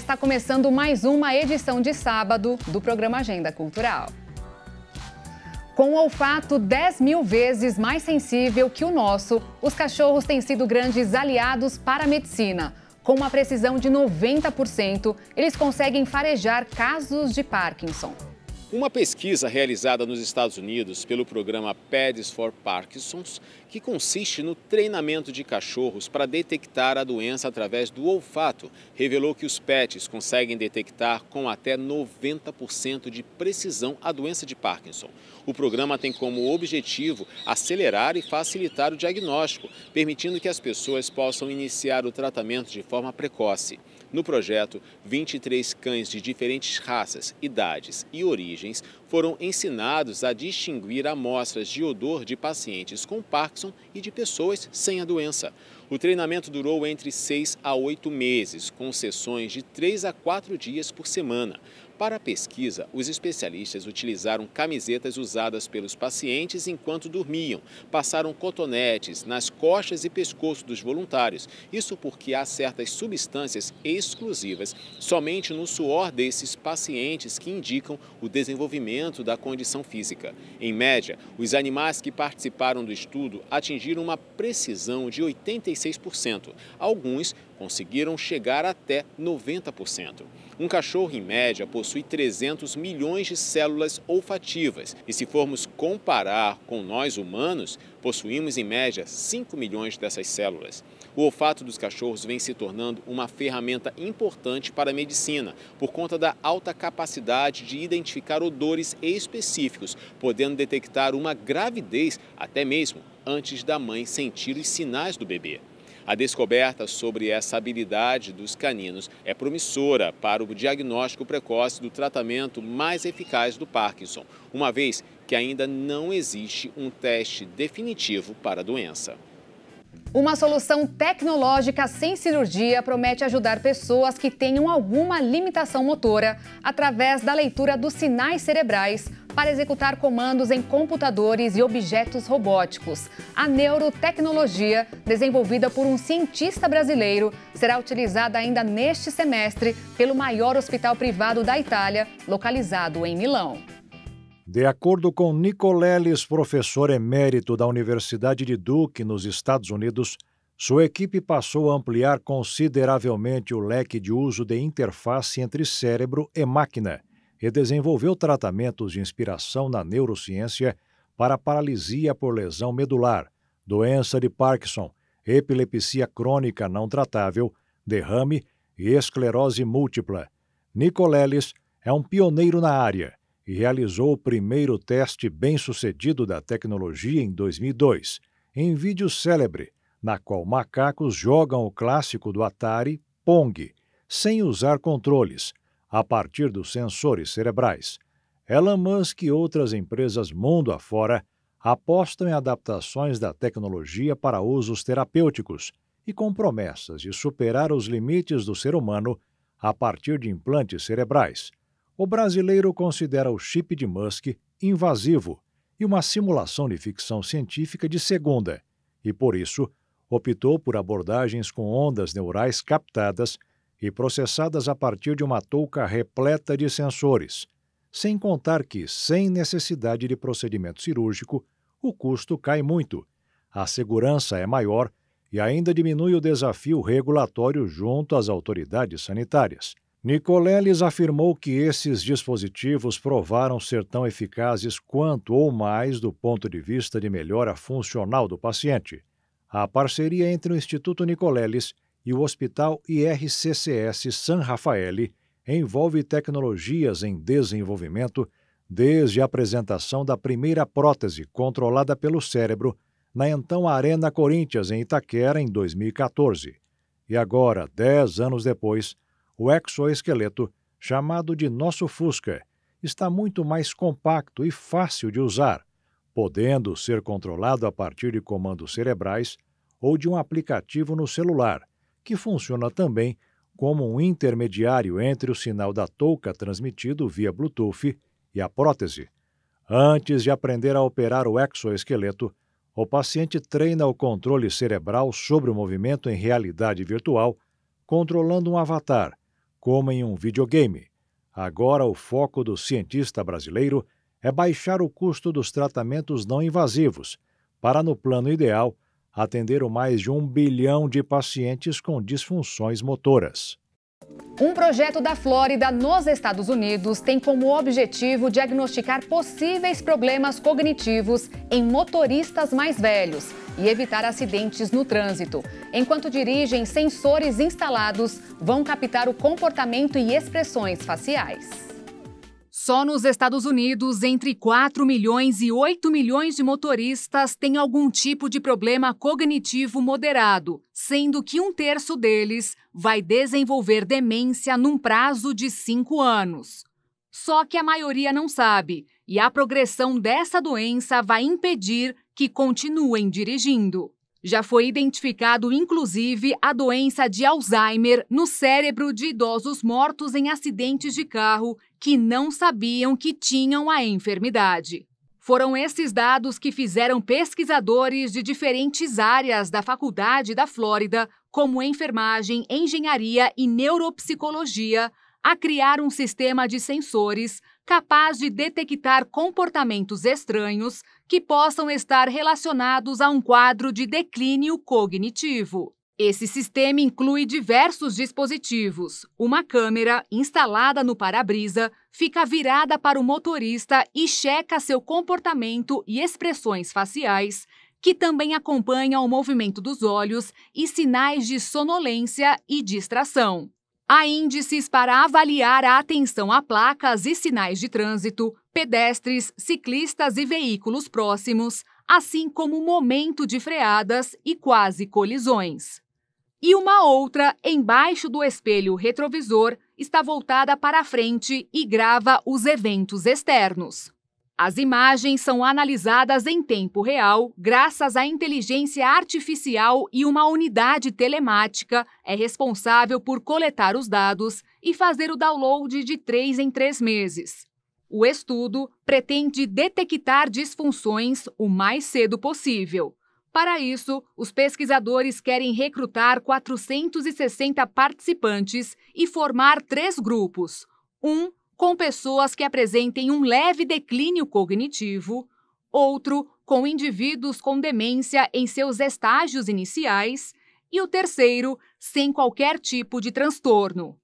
está começando mais uma edição de sábado do programa Agenda Cultural. Com o um olfato 10 mil vezes mais sensível que o nosso, os cachorros têm sido grandes aliados para a medicina. Com uma precisão de 90%, eles conseguem farejar casos de Parkinson. Uma pesquisa realizada nos Estados Unidos pelo programa Peds for Parkinson's, que consiste no treinamento de cachorros para detectar a doença através do olfato, revelou que os pets conseguem detectar com até 90% de precisão a doença de Parkinson. O programa tem como objetivo acelerar e facilitar o diagnóstico, permitindo que as pessoas possam iniciar o tratamento de forma precoce. No projeto, 23 cães de diferentes raças, idades e origens foram ensinados a distinguir amostras de odor de pacientes com Parkinson e de pessoas sem a doença. O treinamento durou entre 6 a 8 meses, com sessões de 3 a 4 dias por semana. Para a pesquisa, os especialistas utilizaram camisetas usadas pelos pacientes enquanto dormiam, passaram cotonetes nas costas e pescoço dos voluntários. Isso porque há certas substâncias exclusivas somente no suor desses pacientes que indicam o desenvolvimento da condição física. Em média, os animais que participaram do estudo atingiram uma precisão de 86%. Alguns conseguiram chegar até 90%. Um cachorro, em média, possui 300 milhões de células olfativas, e se formos comparar com nós humanos, possuímos em média 5 milhões dessas células. O olfato dos cachorros vem se tornando uma ferramenta importante para a medicina, por conta da alta capacidade de identificar odores específicos, podendo detectar uma gravidez até mesmo antes da mãe sentir os sinais do bebê. A descoberta sobre essa habilidade dos caninos é promissora para o diagnóstico precoce do tratamento mais eficaz do Parkinson, uma vez que ainda não existe um teste definitivo para a doença. Uma solução tecnológica sem cirurgia promete ajudar pessoas que tenham alguma limitação motora através da leitura dos sinais cerebrais para executar comandos em computadores e objetos robóticos. A neurotecnologia, desenvolvida por um cientista brasileiro, será utilizada ainda neste semestre pelo maior hospital privado da Itália, localizado em Milão. De acordo com Nicoleles, professor emérito da Universidade de Duke, nos Estados Unidos, sua equipe passou a ampliar consideravelmente o leque de uso de interface entre cérebro e máquina e desenvolveu tratamentos de inspiração na neurociência para paralisia por lesão medular, doença de Parkinson, epilepsia crônica não tratável, derrame e esclerose múltipla. Nicolelis é um pioneiro na área e realizou o primeiro teste bem-sucedido da tecnologia em 2002, em vídeo célebre, na qual macacos jogam o clássico do Atari, Pong, sem usar controles, a partir dos sensores cerebrais. Elon Musk e outras empresas mundo afora apostam em adaptações da tecnologia para usos terapêuticos e com promessas de superar os limites do ser humano a partir de implantes cerebrais. O brasileiro considera o chip de Musk invasivo e uma simulação de ficção científica de segunda, e por isso optou por abordagens com ondas neurais captadas e processadas a partir de uma touca repleta de sensores, sem contar que, sem necessidade de procedimento cirúrgico, o custo cai muito, a segurança é maior e ainda diminui o desafio regulatório junto às autoridades sanitárias. Nicoleles afirmou que esses dispositivos provaram ser tão eficazes quanto ou mais do ponto de vista de melhora funcional do paciente. A parceria entre o Instituto Nicoleles e o Hospital IRCCS San Rafael envolve tecnologias em desenvolvimento desde a apresentação da primeira prótese controlada pelo cérebro na então Arena Corinthians em Itaquera em 2014. E agora, dez anos depois, o exoesqueleto, chamado de nosso Fusca, está muito mais compacto e fácil de usar, podendo ser controlado a partir de comandos cerebrais ou de um aplicativo no celular, que funciona também como um intermediário entre o sinal da touca transmitido via Bluetooth e a prótese. Antes de aprender a operar o exoesqueleto, o paciente treina o controle cerebral sobre o movimento em realidade virtual, controlando um avatar, como em um videogame. Agora, o foco do cientista brasileiro é baixar o custo dos tratamentos não invasivos, para, no plano ideal, atenderam mais de um bilhão de pacientes com disfunções motoras. Um projeto da Flórida, nos Estados Unidos, tem como objetivo diagnosticar possíveis problemas cognitivos em motoristas mais velhos e evitar acidentes no trânsito. Enquanto dirigem, sensores instalados vão captar o comportamento e expressões faciais. Só nos Estados Unidos, entre 4 milhões e 8 milhões de motoristas têm algum tipo de problema cognitivo moderado, sendo que um terço deles vai desenvolver demência num prazo de 5 anos. Só que a maioria não sabe, e a progressão dessa doença vai impedir que continuem dirigindo. Já foi identificado, inclusive, a doença de Alzheimer no cérebro de idosos mortos em acidentes de carro que não sabiam que tinham a enfermidade. Foram esses dados que fizeram pesquisadores de diferentes áreas da Faculdade da Flórida, como enfermagem, engenharia e neuropsicologia, a criar um sistema de sensores capaz de detectar comportamentos estranhos que possam estar relacionados a um quadro de declínio cognitivo. Esse sistema inclui diversos dispositivos. Uma câmera, instalada no para-brisa, fica virada para o motorista e checa seu comportamento e expressões faciais, que também acompanha o movimento dos olhos e sinais de sonolência e distração. Há índices para avaliar a atenção a placas e sinais de trânsito, pedestres, ciclistas e veículos próximos, assim como o momento de freadas e quase colisões e uma outra, embaixo do espelho retrovisor, está voltada para a frente e grava os eventos externos. As imagens são analisadas em tempo real, graças à inteligência artificial e uma unidade telemática é responsável por coletar os dados e fazer o download de três em três meses. O estudo pretende detectar disfunções o mais cedo possível. Para isso, os pesquisadores querem recrutar 460 participantes e formar três grupos: um com pessoas que apresentem um leve declínio cognitivo, outro com indivíduos com demência em seus estágios iniciais e o terceiro sem qualquer tipo de transtorno.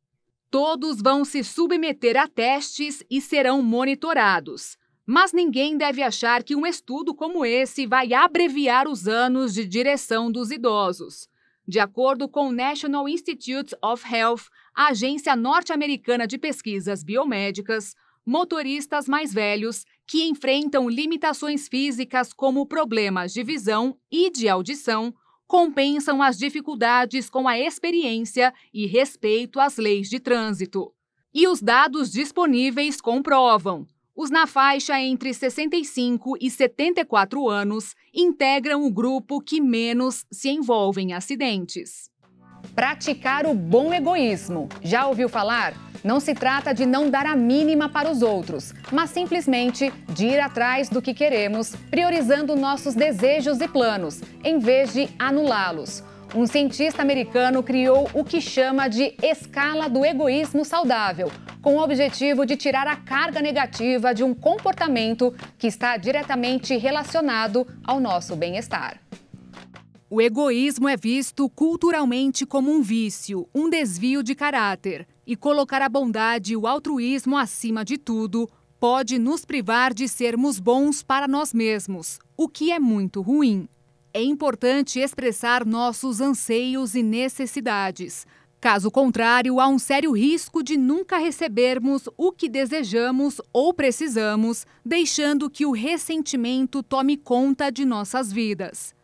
Todos vão se submeter a testes e serão monitorados. Mas ninguém deve achar que um estudo como esse vai abreviar os anos de direção dos idosos. De acordo com o National Institute of Health, a agência norte-americana de pesquisas biomédicas, motoristas mais velhos que enfrentam limitações físicas como problemas de visão e de audição compensam as dificuldades com a experiência e respeito às leis de trânsito. E os dados disponíveis comprovam. Os na faixa entre 65 e 74 anos integram o grupo que menos se envolve em acidentes. Praticar o bom egoísmo. Já ouviu falar? Não se trata de não dar a mínima para os outros, mas simplesmente de ir atrás do que queremos, priorizando nossos desejos e planos, em vez de anulá-los. Um cientista americano criou o que chama de escala do egoísmo saudável, com o objetivo de tirar a carga negativa de um comportamento que está diretamente relacionado ao nosso bem-estar. O egoísmo é visto culturalmente como um vício, um desvio de caráter. E colocar a bondade e o altruísmo acima de tudo pode nos privar de sermos bons para nós mesmos, o que é muito ruim é importante expressar nossos anseios e necessidades. Caso contrário, há um sério risco de nunca recebermos o que desejamos ou precisamos, deixando que o ressentimento tome conta de nossas vidas.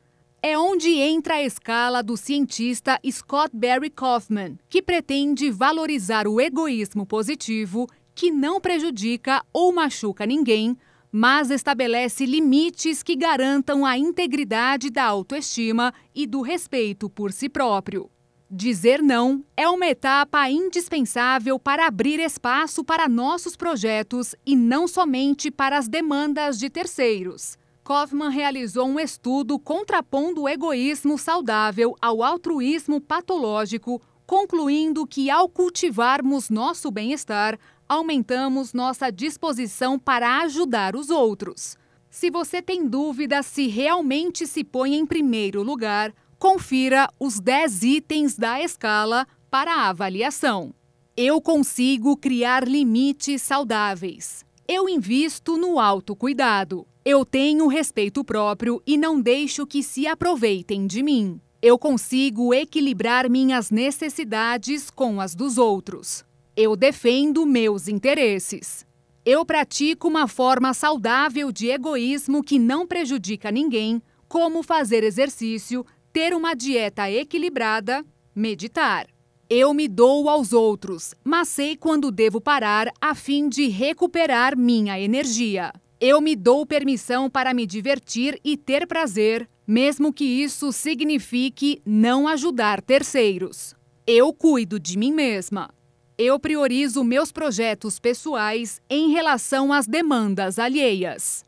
É onde entra a escala do cientista Scott Barry Kaufman, que pretende valorizar o egoísmo positivo, que não prejudica ou machuca ninguém, mas estabelece limites que garantam a integridade da autoestima e do respeito por si próprio. Dizer não é uma etapa indispensável para abrir espaço para nossos projetos e não somente para as demandas de terceiros. Kaufman realizou um estudo contrapondo o egoísmo saudável ao altruísmo patológico, concluindo que, ao cultivarmos nosso bem-estar, aumentamos nossa disposição para ajudar os outros. Se você tem dúvida se realmente se põe em primeiro lugar, confira os 10 itens da escala para a avaliação. Eu consigo criar limites saudáveis. Eu invisto no autocuidado. Eu tenho respeito próprio e não deixo que se aproveitem de mim. Eu consigo equilibrar minhas necessidades com as dos outros. Eu defendo meus interesses. Eu pratico uma forma saudável de egoísmo que não prejudica ninguém, como fazer exercício, ter uma dieta equilibrada, meditar. Eu me dou aos outros, mas sei quando devo parar a fim de recuperar minha energia. Eu me dou permissão para me divertir e ter prazer, mesmo que isso signifique não ajudar terceiros. Eu cuido de mim mesma eu priorizo meus projetos pessoais em relação às demandas alheias.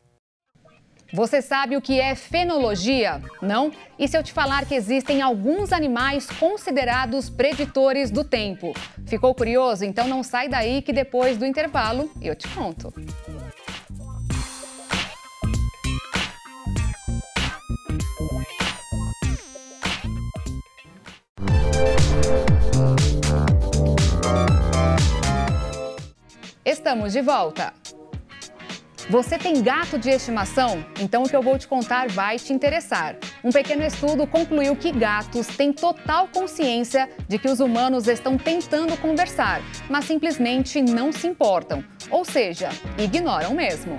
Você sabe o que é fenologia? Não? E se eu te falar que existem alguns animais considerados preditores do tempo? Ficou curioso? Então não sai daí que depois do intervalo eu te conto. Estamos de volta! Você tem gato de estimação? Então o que eu vou te contar vai te interessar. Um pequeno estudo concluiu que gatos têm total consciência de que os humanos estão tentando conversar, mas simplesmente não se importam, ou seja, ignoram mesmo.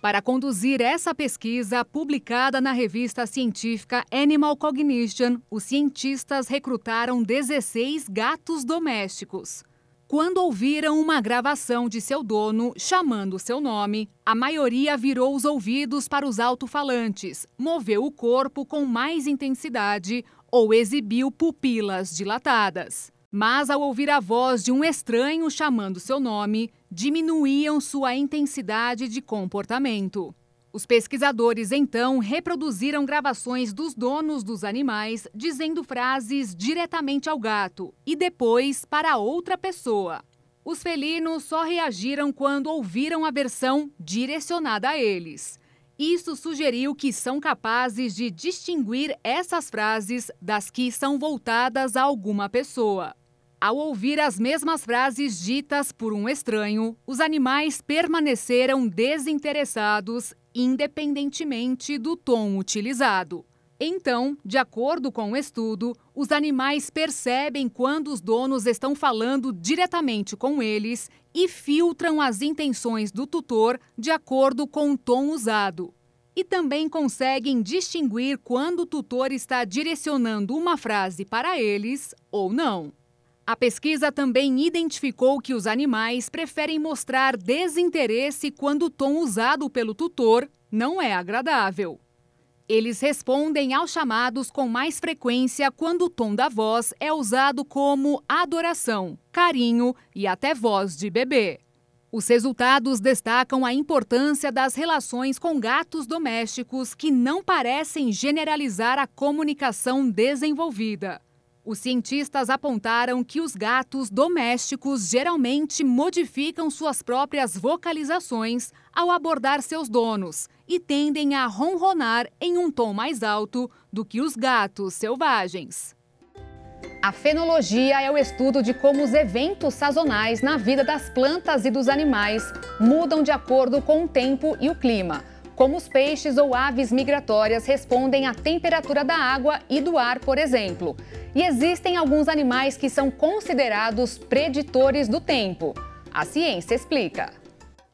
Para conduzir essa pesquisa, publicada na revista científica Animal Cognition, os cientistas recrutaram 16 gatos domésticos. Quando ouviram uma gravação de seu dono chamando seu nome, a maioria virou os ouvidos para os alto-falantes, moveu o corpo com mais intensidade ou exibiu pupilas dilatadas. Mas ao ouvir a voz de um estranho chamando seu nome, diminuíam sua intensidade de comportamento. Os pesquisadores então reproduziram gravações dos donos dos animais dizendo frases diretamente ao gato e depois para outra pessoa. Os felinos só reagiram quando ouviram a versão direcionada a eles. Isso sugeriu que são capazes de distinguir essas frases das que são voltadas a alguma pessoa. Ao ouvir as mesmas frases ditas por um estranho, os animais permaneceram desinteressados, independentemente do tom utilizado. Então, de acordo com o um estudo, os animais percebem quando os donos estão falando diretamente com eles e filtram as intenções do tutor de acordo com o tom usado. E também conseguem distinguir quando o tutor está direcionando uma frase para eles ou não. A pesquisa também identificou que os animais preferem mostrar desinteresse quando o tom usado pelo tutor não é agradável. Eles respondem aos chamados com mais frequência quando o tom da voz é usado como adoração, carinho e até voz de bebê. Os resultados destacam a importância das relações com gatos domésticos que não parecem generalizar a comunicação desenvolvida. Os cientistas apontaram que os gatos domésticos geralmente modificam suas próprias vocalizações ao abordar seus donos e tendem a ronronar em um tom mais alto do que os gatos selvagens. A fenologia é o estudo de como os eventos sazonais na vida das plantas e dos animais mudam de acordo com o tempo e o clima como os peixes ou aves migratórias respondem à temperatura da água e do ar, por exemplo. E existem alguns animais que são considerados preditores do tempo. A ciência explica.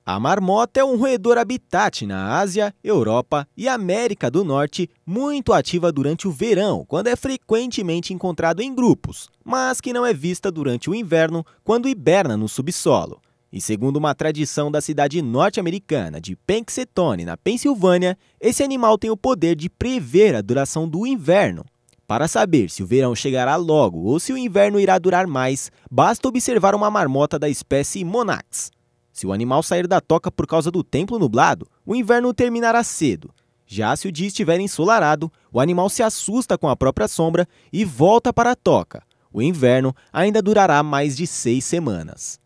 A marmota é um roedor habitat na Ásia, Europa e América do Norte, muito ativa durante o verão, quando é frequentemente encontrado em grupos, mas que não é vista durante o inverno, quando hiberna no subsolo. E segundo uma tradição da cidade norte-americana de Penxetone, na Pensilvânia, esse animal tem o poder de prever a duração do inverno. Para saber se o verão chegará logo ou se o inverno irá durar mais, basta observar uma marmota da espécie Monax. Se o animal sair da toca por causa do tempo nublado, o inverno terminará cedo. Já se o dia estiver ensolarado, o animal se assusta com a própria sombra e volta para a toca. O inverno ainda durará mais de seis semanas.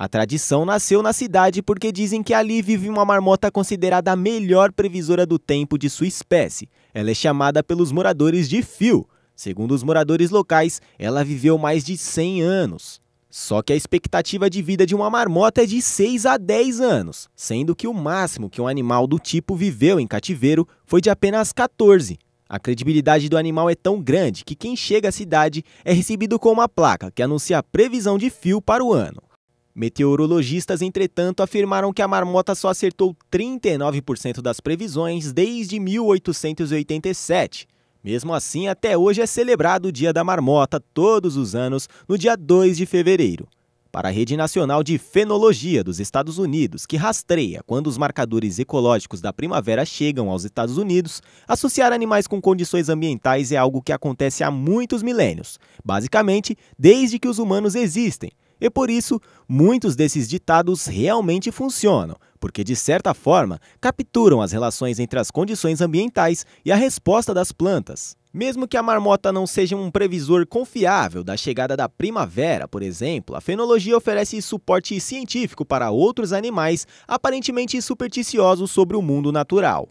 A tradição nasceu na cidade porque dizem que ali vive uma marmota considerada a melhor previsora do tempo de sua espécie. Ela é chamada pelos moradores de fio. Segundo os moradores locais, ela viveu mais de 100 anos. Só que a expectativa de vida de uma marmota é de 6 a 10 anos, sendo que o máximo que um animal do tipo viveu em cativeiro foi de apenas 14. A credibilidade do animal é tão grande que quem chega à cidade é recebido com uma placa que anuncia a previsão de fio para o ano. Meteorologistas, entretanto, afirmaram que a marmota só acertou 39% das previsões desde 1887. Mesmo assim, até hoje é celebrado o Dia da Marmota todos os anos, no dia 2 de fevereiro. Para a Rede Nacional de Fenologia dos Estados Unidos, que rastreia quando os marcadores ecológicos da primavera chegam aos Estados Unidos, associar animais com condições ambientais é algo que acontece há muitos milênios basicamente, desde que os humanos existem e por isso, muitos desses ditados realmente funcionam, porque de certa forma capturam as relações entre as condições ambientais e a resposta das plantas. Mesmo que a marmota não seja um previsor confiável da chegada da primavera, por exemplo, a fenologia oferece suporte científico para outros animais aparentemente supersticiosos sobre o mundo natural.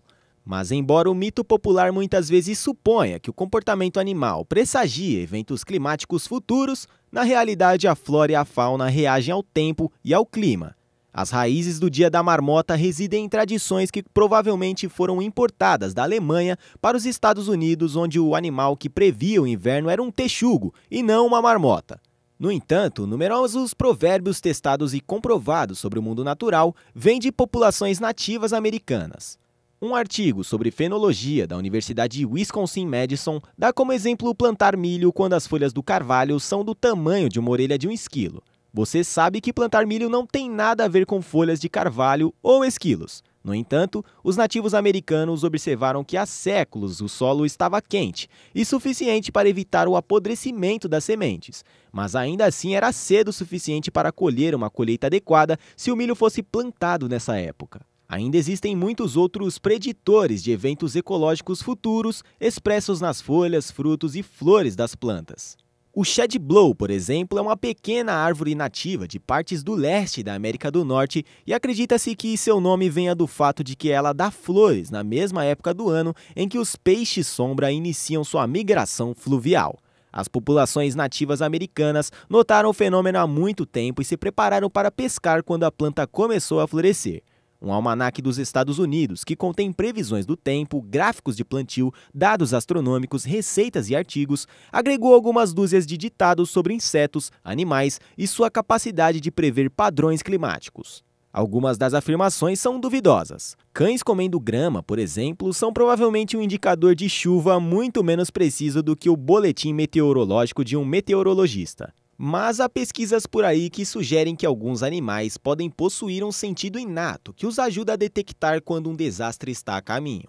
Mas, embora o mito popular muitas vezes suponha que o comportamento animal pressagia eventos climáticos futuros, na realidade a flora e a fauna reagem ao tempo e ao clima. As raízes do Dia da Marmota residem em tradições que provavelmente foram importadas da Alemanha para os Estados Unidos, onde o animal que previa o inverno era um texugo e não uma marmota. No entanto, numerosos provérbios testados e comprovados sobre o mundo natural vêm de populações nativas americanas. Um artigo sobre fenologia da Universidade de Wisconsin-Madison dá como exemplo plantar milho quando as folhas do carvalho são do tamanho de uma orelha de um esquilo. Você sabe que plantar milho não tem nada a ver com folhas de carvalho ou esquilos. No entanto, os nativos americanos observaram que há séculos o solo estava quente e suficiente para evitar o apodrecimento das sementes, mas ainda assim era cedo o suficiente para colher uma colheita adequada se o milho fosse plantado nessa época. Ainda existem muitos outros preditores de eventos ecológicos futuros expressos nas folhas, frutos e flores das plantas. O shed blow, por exemplo, é uma pequena árvore nativa de partes do leste da América do Norte e acredita-se que seu nome venha do fato de que ela dá flores na mesma época do ano em que os peixes-sombra iniciam sua migração fluvial. As populações nativas americanas notaram o fenômeno há muito tempo e se prepararam para pescar quando a planta começou a florescer um almanaque dos Estados Unidos que contém previsões do tempo, gráficos de plantio, dados astronômicos, receitas e artigos, agregou algumas dúzias de ditados sobre insetos, animais e sua capacidade de prever padrões climáticos. Algumas das afirmações são duvidosas. Cães comendo grama, por exemplo, são provavelmente um indicador de chuva muito menos preciso do que o boletim meteorológico de um meteorologista. Mas há pesquisas por aí que sugerem que alguns animais podem possuir um sentido inato que os ajuda a detectar quando um desastre está a caminho.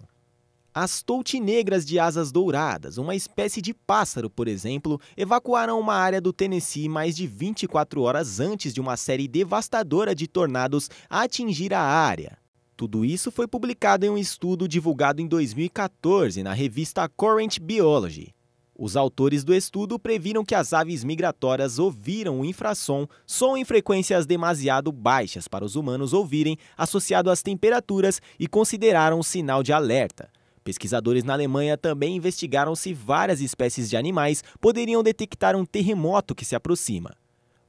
As toutinegras de asas douradas, uma espécie de pássaro, por exemplo, evacuaram uma área do Tennessee mais de 24 horas antes de uma série devastadora de tornados atingir a área. Tudo isso foi publicado em um estudo divulgado em 2014 na revista Current Biology. Os autores do estudo previram que as aves migratórias ouviram o infrassom, som em frequências demasiado baixas para os humanos ouvirem, associado às temperaturas, e consideraram o sinal de alerta. Pesquisadores na Alemanha também investigaram se várias espécies de animais poderiam detectar um terremoto que se aproxima.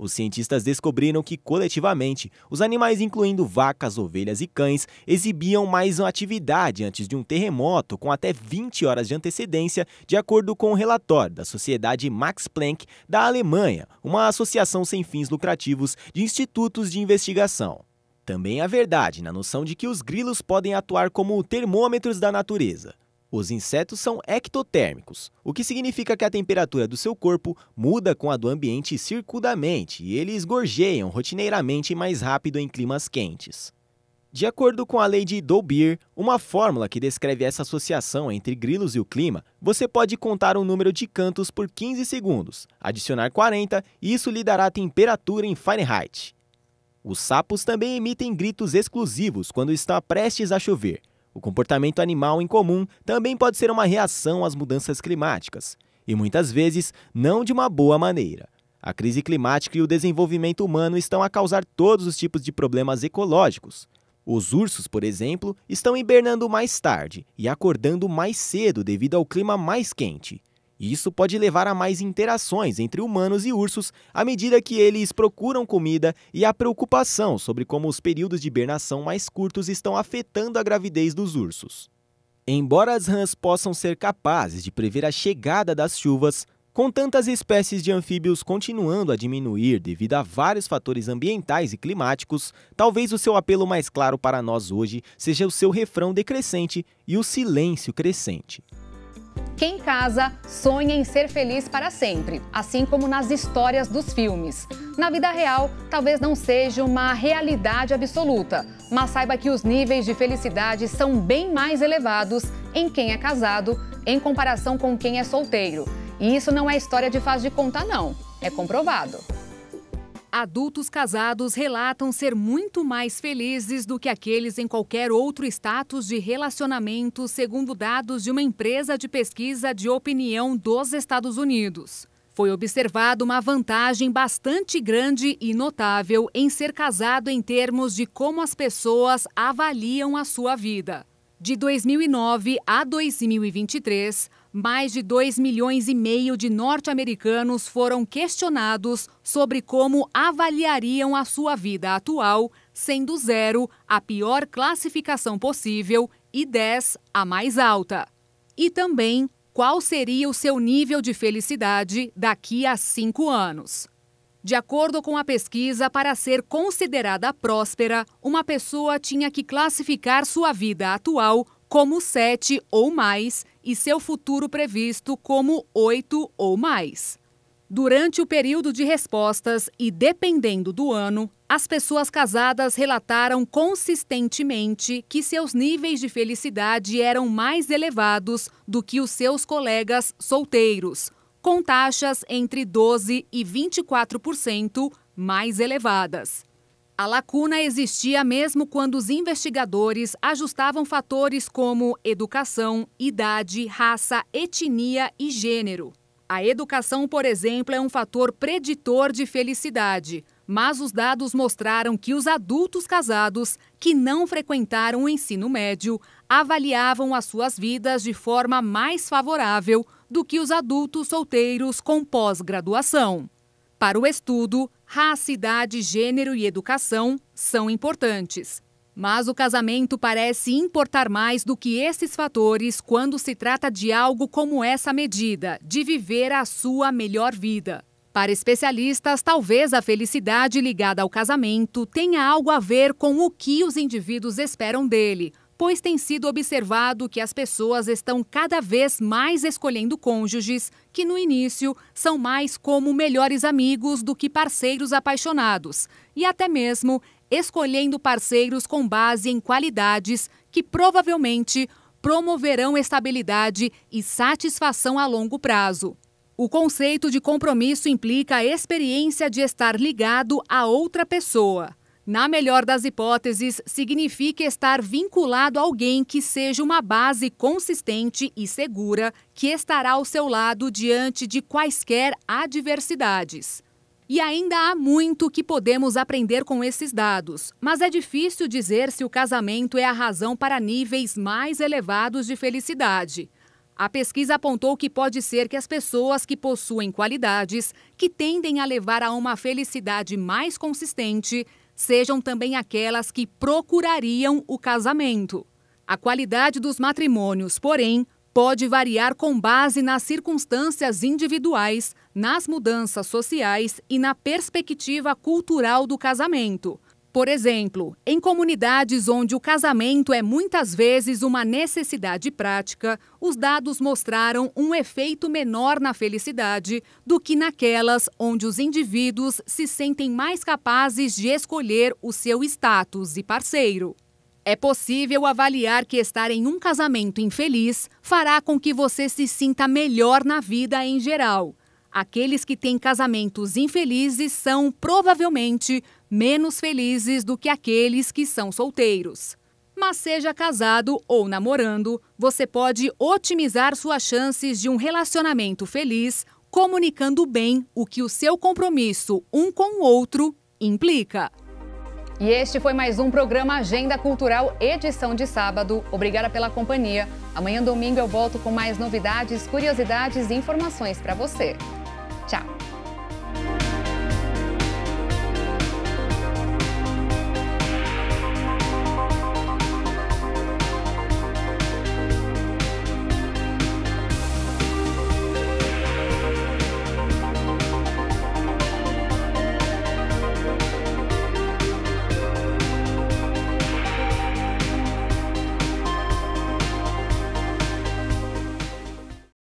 Os cientistas descobriram que, coletivamente, os animais, incluindo vacas, ovelhas e cães, exibiam mais uma atividade antes de um terremoto com até 20 horas de antecedência, de acordo com o um relatório da Sociedade Max Planck da Alemanha, uma associação sem fins lucrativos de institutos de investigação. Também há verdade na noção de que os grilos podem atuar como termômetros da natureza. Os insetos são ectotérmicos, o que significa que a temperatura do seu corpo muda com a do ambiente circundamente e eles gorjeiam rotineiramente mais rápido em climas quentes. De acordo com a lei de Doubir, uma fórmula que descreve essa associação entre grilos e o clima, você pode contar o um número de cantos por 15 segundos, adicionar 40 e isso lhe dará a temperatura em Fahrenheit. Os sapos também emitem gritos exclusivos quando está prestes a chover, o comportamento animal em comum também pode ser uma reação às mudanças climáticas, e muitas vezes não de uma boa maneira. A crise climática e o desenvolvimento humano estão a causar todos os tipos de problemas ecológicos. Os ursos, por exemplo, estão hibernando mais tarde e acordando mais cedo devido ao clima mais quente e isso pode levar a mais interações entre humanos e ursos à medida que eles procuram comida e a preocupação sobre como os períodos de hibernação mais curtos estão afetando a gravidez dos ursos. Embora as rãs possam ser capazes de prever a chegada das chuvas, com tantas espécies de anfíbios continuando a diminuir devido a vários fatores ambientais e climáticos, talvez o seu apelo mais claro para nós hoje seja o seu refrão decrescente e o silêncio crescente. Quem casa sonha em ser feliz para sempre, assim como nas histórias dos filmes. Na vida real, talvez não seja uma realidade absoluta, mas saiba que os níveis de felicidade são bem mais elevados em quem é casado em comparação com quem é solteiro. E isso não é história de faz de conta, não. É comprovado. Adultos casados relatam ser muito mais felizes do que aqueles em qualquer outro status de relacionamento, segundo dados de uma empresa de pesquisa de opinião dos Estados Unidos. Foi observada uma vantagem bastante grande e notável em ser casado em termos de como as pessoas avaliam a sua vida. De 2009 a 2023, mais de 2 milhões e meio de norte-americanos foram questionados sobre como avaliariam a sua vida atual, sendo zero a pior classificação possível e 10 a mais alta. E também qual seria o seu nível de felicidade daqui a cinco anos. De acordo com a pesquisa, para ser considerada próspera, uma pessoa tinha que classificar sua vida atual como 7 ou mais e seu futuro previsto como 8 ou mais. Durante o período de respostas e dependendo do ano, as pessoas casadas relataram consistentemente que seus níveis de felicidade eram mais elevados do que os seus colegas solteiros, com taxas entre 12 e 24% mais elevadas. A lacuna existia mesmo quando os investigadores ajustavam fatores como educação, idade, raça, etnia e gênero. A educação, por exemplo, é um fator preditor de felicidade, mas os dados mostraram que os adultos casados que não frequentaram o ensino médio avaliavam as suas vidas de forma mais favorável do que os adultos solteiros com pós-graduação. Para o estudo, Raça, idade, gênero e educação são importantes. Mas o casamento parece importar mais do que esses fatores quando se trata de algo como essa medida, de viver a sua melhor vida. Para especialistas, talvez a felicidade ligada ao casamento tenha algo a ver com o que os indivíduos esperam dele, pois tem sido observado que as pessoas estão cada vez mais escolhendo cônjuges que, no início, são mais como melhores amigos do que parceiros apaixonados, e até mesmo escolhendo parceiros com base em qualidades que provavelmente promoverão estabilidade e satisfação a longo prazo. O conceito de compromisso implica a experiência de estar ligado a outra pessoa na melhor das hipóteses, significa estar vinculado a alguém que seja uma base consistente e segura que estará ao seu lado diante de quaisquer adversidades. E ainda há muito que podemos aprender com esses dados, mas é difícil dizer se o casamento é a razão para níveis mais elevados de felicidade. A pesquisa apontou que pode ser que as pessoas que possuem qualidades que tendem a levar a uma felicidade mais consistente sejam também aquelas que procurariam o casamento. A qualidade dos matrimônios, porém, pode variar com base nas circunstâncias individuais, nas mudanças sociais e na perspectiva cultural do casamento. Por exemplo, em comunidades onde o casamento é muitas vezes uma necessidade prática, os dados mostraram um efeito menor na felicidade do que naquelas onde os indivíduos se sentem mais capazes de escolher o seu status e parceiro. É possível avaliar que estar em um casamento infeliz fará com que você se sinta melhor na vida em geral Aqueles que têm casamentos infelizes são provavelmente menos felizes do que aqueles que são solteiros. Mas seja casado ou namorando, você pode otimizar suas chances de um relacionamento feliz comunicando bem o que o seu compromisso um com o outro implica. E este foi mais um programa Agenda Cultural, edição de sábado. Obrigada pela companhia. Amanhã, domingo, eu volto com mais novidades, curiosidades e informações para você. Tchau!